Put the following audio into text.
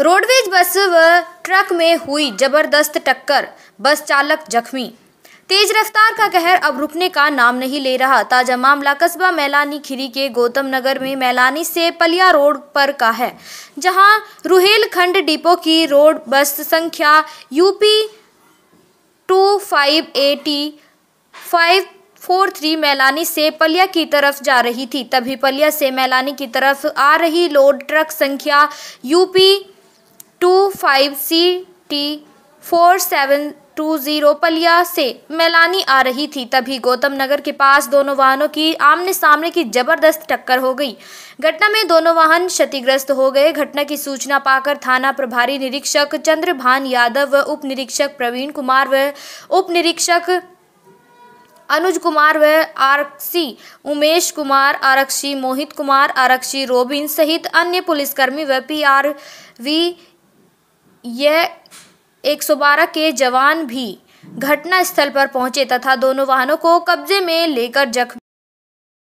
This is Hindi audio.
रोडवेज बस व ट्रक में हुई जबरदस्त टक्कर बस चालक जख्मी तेज रफ्तार का कहर अब रुकने का नाम नहीं ले रहा ताजा मामला कस्बा मैलानी खिरी के गौतम नगर में मैलानी से पलिया रोड पर का है जहां रुहेलखंड डिपो की रोड बस संख्या UP two five eighty five four three Mailani से पलिया की तरफ जा रही थी तभी पलिया से मैलानी की तरफ आ रही लोड ट्रक संख्या UP five C T four seven two zero Palia से मैलानी आ रही थी तभी गौतम नगर के पास दोनों वाहनों की आमने सामने की जबरदस्त टक्कर हो गई घटना में दोनों वाहन क्षतिग्रस्त हो गए घटना की सूचना पाकर थाना प्रभारी निरीक्षक चंद्रभान यादव व उप निरीक्षक प्रवीण कुमार व उप निरीक्षक अनुज कुमार व आरक्षी उमेश कुमार आरक्षी मोहित कुमार आरक्षी रोबिन सहित अन्य पुलिसकर्मी व पी आर वी यह 112 के जवान भी घटनास्थल पर पहुंचे तथा दोनों वाहनों को कब्जे में लेकर जख्म